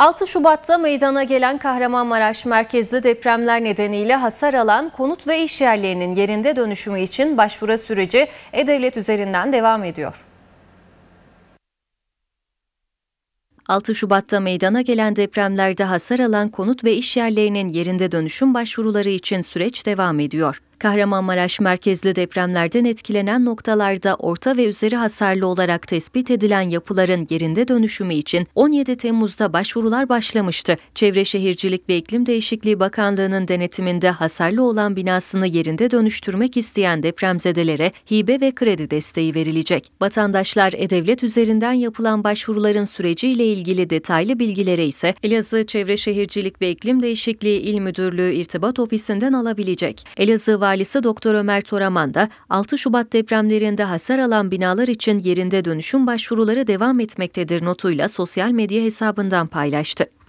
6 Şubat'ta meydana gelen Kahramanmaraş merkezli depremler nedeniyle hasar alan konut ve iş yerlerinin yerinde dönüşümü için başvuru süreci E-Devlet üzerinden devam ediyor. 6 Şubat'ta meydana gelen depremlerde hasar alan konut ve iş yerlerinin yerinde dönüşüm başvuruları için süreç devam ediyor. Kahramanmaraş merkezli depremlerden etkilenen noktalarda orta ve üzeri hasarlı olarak tespit edilen yapıların yerinde dönüşümü için 17 Temmuz'da başvurular başlamıştı. Çevre Şehircilik ve İklim Değişikliği Bakanlığı'nın denetiminde hasarlı olan binasını yerinde dönüştürmek isteyen depremzedelere hibe ve kredi desteği verilecek. Vatandaşlar e-devlet üzerinden yapılan başvuruların süreciyle ilgili detaylı bilgilere ise Elazığ Çevre Şehircilik ve İklim Değişikliği İl Müdürlüğü İrtibat Ofisi'nden alabilecek. Elazığ var valisi Doktor Ömer Toraman da 6 Şubat depremlerinde hasar alan binalar için yerinde dönüşüm başvuruları devam etmektedir notuyla sosyal medya hesabından paylaştı.